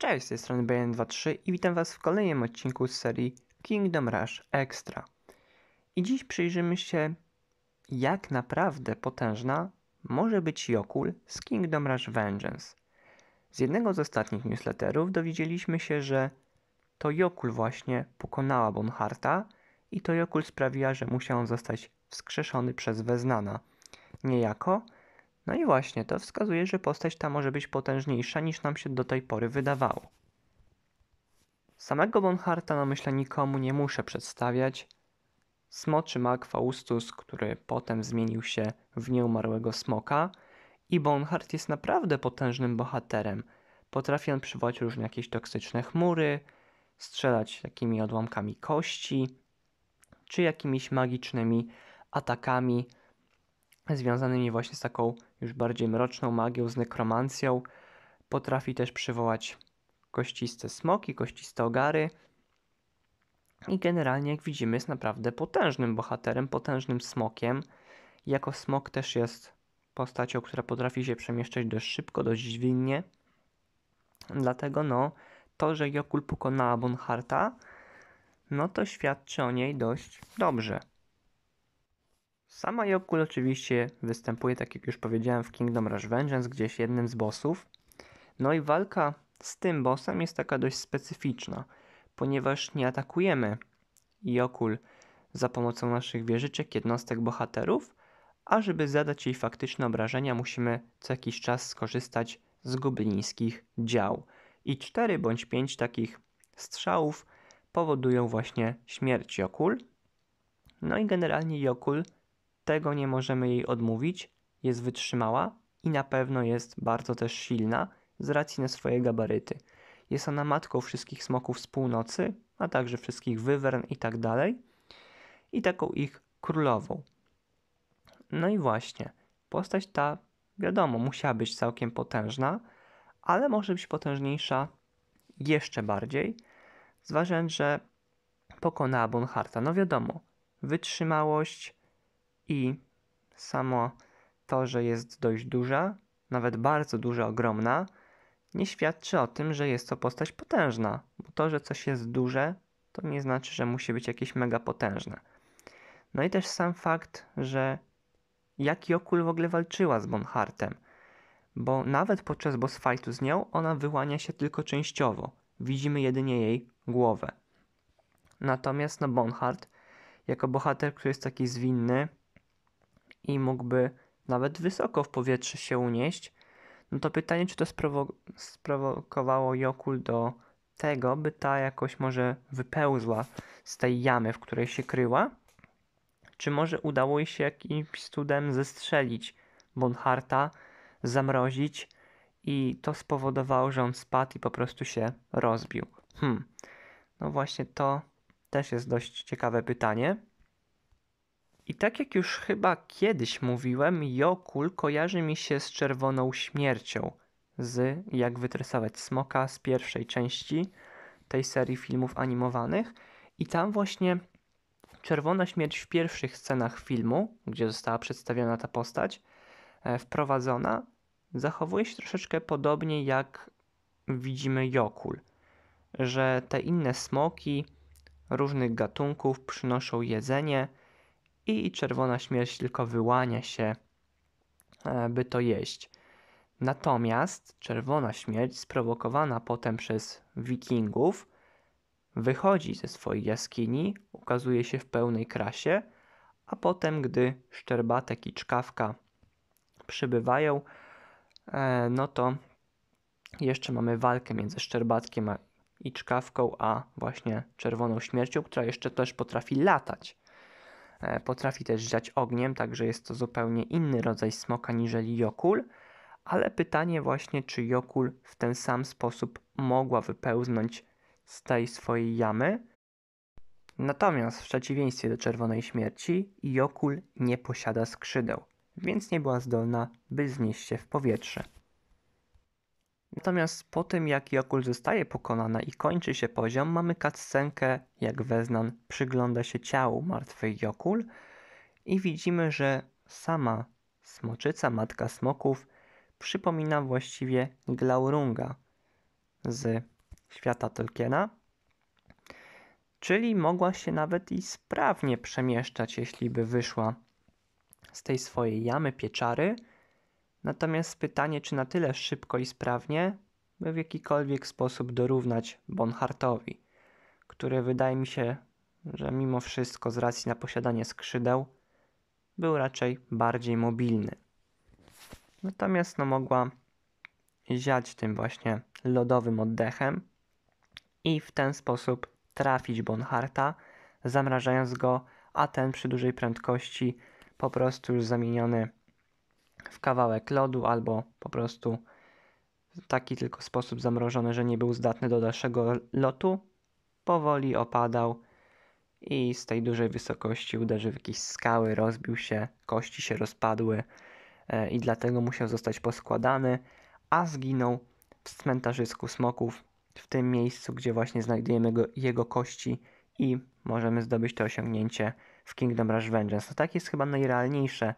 Cześć, z tej strony BN23 i witam Was w kolejnym odcinku z serii Kingdom Rush Extra. I dziś przyjrzymy się, jak naprawdę potężna może być Jokul z Kingdom Rush Vengeance. Z jednego z ostatnich newsletterów dowiedzieliśmy się, że to Jokul właśnie pokonała Bonharta i to Jokul sprawiła, że musiał on zostać wskrzeszony przez Weznana. Niejako no i właśnie, to wskazuje, że postać ta może być potężniejsza niż nam się do tej pory wydawało. Samego Bonharta na myślę nikomu nie muszę przedstawiać. Smoczy mag Faustus, który potem zmienił się w nieumarłego smoka. I Bonhart jest naprawdę potężnym bohaterem. Potrafi on przywołać różne jakieś toksyczne chmury, strzelać takimi odłamkami kości, czy jakimiś magicznymi atakami, związanymi właśnie z taką już bardziej mroczną magią, z nekromancją. Potrafi też przywołać kościste smoki, kościste ogary. I generalnie, jak widzimy, jest naprawdę potężnym bohaterem, potężnym smokiem. Jako smok też jest postacią, która potrafi się przemieszczać dość szybko, dość zwinnie. Dlatego no, to, że Jokul pokonała Bonharta, no to świadczy o niej dość dobrze. Sama Jokul oczywiście występuje, tak jak już powiedziałem, w Kingdom Rush Vengeance, gdzieś jednym z bossów. No i walka z tym bossem jest taka dość specyficzna, ponieważ nie atakujemy Jokul za pomocą naszych wieżyczek, jednostek bohaterów, a żeby zadać jej faktyczne obrażenia, musimy co jakiś czas skorzystać z goblińskich dział. I cztery bądź pięć takich strzałów powodują właśnie śmierć Jokul. No i generalnie Jokul tego nie możemy jej odmówić. Jest wytrzymała i na pewno jest bardzo też silna z racji na swoje gabaryty. Jest ona matką wszystkich smoków z północy, a także wszystkich wywern i tak dalej. I taką ich królową. No i właśnie, postać ta, wiadomo, musiała być całkiem potężna, ale może być potężniejsza jeszcze bardziej, zważając, że pokonała Bonharta. No wiadomo, wytrzymałość, i samo to, że jest dość duża, nawet bardzo duża, ogromna, nie świadczy o tym, że jest to postać potężna, bo to, że coś jest duże, to nie znaczy, że musi być jakieś mega potężne. No i też sam fakt, że jaki okul w ogóle walczyła z Bonhartem, bo nawet podczas boss fightu z nią ona wyłania się tylko częściowo. Widzimy jedynie jej głowę. Natomiast no Bonhart, jako bohater, który jest taki zwinny, i mógłby nawet wysoko w powietrze się unieść, no to pytanie, czy to sprowokowało Jokul do tego, by ta jakoś może wypełzła z tej jamy, w której się kryła? Czy może udało jej się jakimś cudem zestrzelić Bonharta, zamrozić i to spowodowało, że on spadł i po prostu się rozbił? Hmm. No właśnie to też jest dość ciekawe pytanie. I tak jak już chyba kiedyś mówiłem, Jokul kojarzy mi się z Czerwoną Śmiercią, z Jak wytresować smoka z pierwszej części tej serii filmów animowanych. I tam właśnie Czerwona Śmierć w pierwszych scenach filmu, gdzie została przedstawiona ta postać, e, wprowadzona, zachowuje się troszeczkę podobnie jak widzimy Jokul, że te inne smoki różnych gatunków przynoszą jedzenie – i czerwona śmierć tylko wyłania się, e, by to jeść. Natomiast czerwona śmierć, sprowokowana potem przez Wikingów, wychodzi ze swojej jaskini, ukazuje się w pełnej krasie, a potem, gdy szczerbatek i czkawka przybywają, e, no to jeszcze mamy walkę między szczerbatkiem i czkawką, a właśnie czerwoną śmiercią, która jeszcze też potrafi latać. E, potrafi też rzać ogniem, także jest to zupełnie inny rodzaj smoka niżeli jokul. Ale pytanie właśnie, czy jokul w ten sam sposób mogła wypełznąć z tej swojej jamy. Natomiast w przeciwieństwie do Czerwonej Śmierci, jokul nie posiada skrzydeł, więc nie była zdolna, by znieść się w powietrze. Natomiast po tym jak Jokul zostaje pokonana i kończy się poziom, mamy cutscenkę jak Weznan przygląda się ciału martwej Jokul i widzimy, że sama smoczyca, matka smoków, przypomina właściwie Glaurunga z świata Tolkiena, czyli mogła się nawet i sprawnie przemieszczać, jeśli by wyszła z tej swojej jamy pieczary – Natomiast pytanie, czy na tyle szybko i sprawnie, by w jakikolwiek sposób dorównać Bonhartowi, który wydaje mi się, że mimo wszystko z racji na posiadanie skrzydeł był raczej bardziej mobilny. Natomiast no, mogła ziać tym właśnie lodowym oddechem i w ten sposób trafić Bonharta, zamrażając go, a ten przy dużej prędkości po prostu już zamieniony w kawałek lodu albo po prostu w taki tylko sposób zamrożony, że nie był zdatny do dalszego lotu, powoli opadał i z tej dużej wysokości uderzył w jakieś skały, rozbił się, kości się rozpadły e, i dlatego musiał zostać poskładany, a zginął w cmentarzysku smoków, w tym miejscu, gdzie właśnie znajdujemy go, jego kości i możemy zdobyć to osiągnięcie w Kingdom Rush Vengeance. To no tak jest chyba najrealniejsze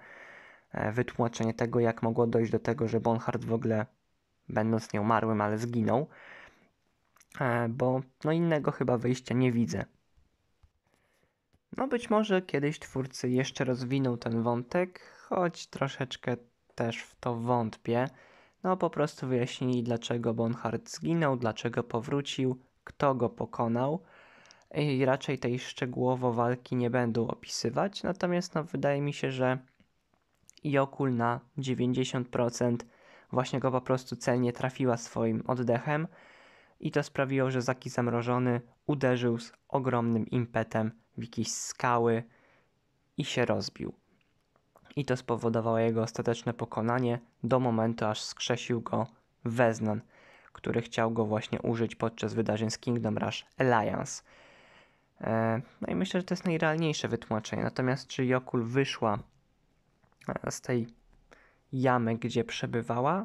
E, wytłumaczenie tego, jak mogło dojść do tego, że Bonhart w ogóle, będąc nieumarłym, ale zginął, e, bo no innego chyba wyjścia nie widzę. No być może kiedyś twórcy jeszcze rozwiną ten wątek, choć troszeczkę też w to wątpię. No po prostu wyjaśnili dlaczego Bonhart zginął, dlaczego powrócił, kto go pokonał i raczej tej szczegółowo walki nie będą opisywać. Natomiast no, wydaje mi się, że i okul na 90% właśnie go po prostu celnie trafiła swoim oddechem i to sprawiło, że Zaki zamrożony uderzył z ogromnym impetem w jakieś skały i się rozbił. I to spowodowało jego ostateczne pokonanie do momentu, aż skrzesił go Weznan, który chciał go właśnie użyć podczas wydarzeń z Kingdom Rush Alliance. E, no i myślę, że to jest najrealniejsze wytłumaczenie. Natomiast czy Jokul wyszła E, z tej jamy, gdzie przebywała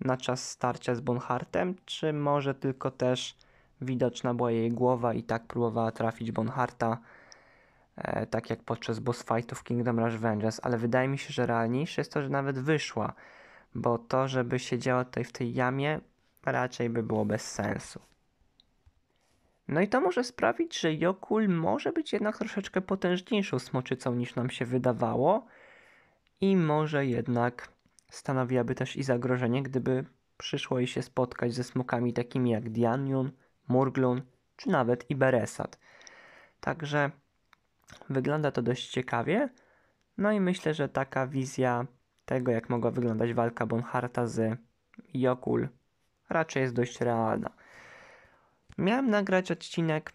na czas starcia z Bonhartem, czy może tylko też widoczna była jej głowa i tak próbowała trafić Bonharta, e, tak jak podczas boss fightów Kingdom Rush Vengeance, ale wydaje mi się, że realniejsze jest to, że nawet wyszła, bo to, żeby siedziała tutaj w tej jamie, raczej by było bez sensu. No i to może sprawić, że Jokul może być jednak troszeczkę potężniejszą smoczycą niż nam się wydawało, i może jednak stanowiłaby też i zagrożenie, gdyby przyszło jej się spotkać ze smokami takimi jak Dianion, Murglun czy nawet Iberesat. Także wygląda to dość ciekawie. No i myślę, że taka wizja tego, jak mogła wyglądać walka Bonharta z Jokul, raczej jest dość realna. Miałem nagrać odcinek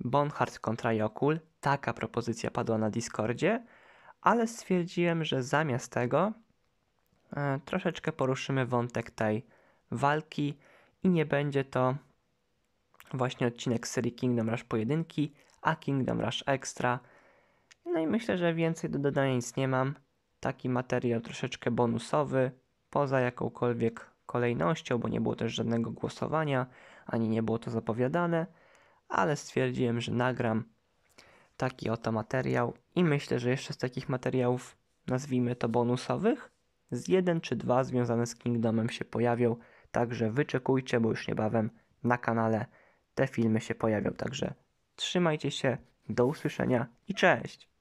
Bonhart kontra Jokul. Taka propozycja padła na Discordzie ale stwierdziłem, że zamiast tego e, troszeczkę poruszymy wątek tej walki i nie będzie to właśnie odcinek serii Kingdom Rush pojedynki, a Kingdom Rush Extra. No i myślę, że więcej do dodania nic nie mam. Taki materiał troszeczkę bonusowy, poza jakąkolwiek kolejnością, bo nie było też żadnego głosowania, ani nie było to zapowiadane, ale stwierdziłem, że nagram taki oto materiał i myślę, że jeszcze z takich materiałów, nazwijmy to bonusowych, z jeden czy dwa związane z Kingdomem się pojawią, także wyczekujcie, bo już niebawem na kanale te filmy się pojawią, także trzymajcie się, do usłyszenia i cześć!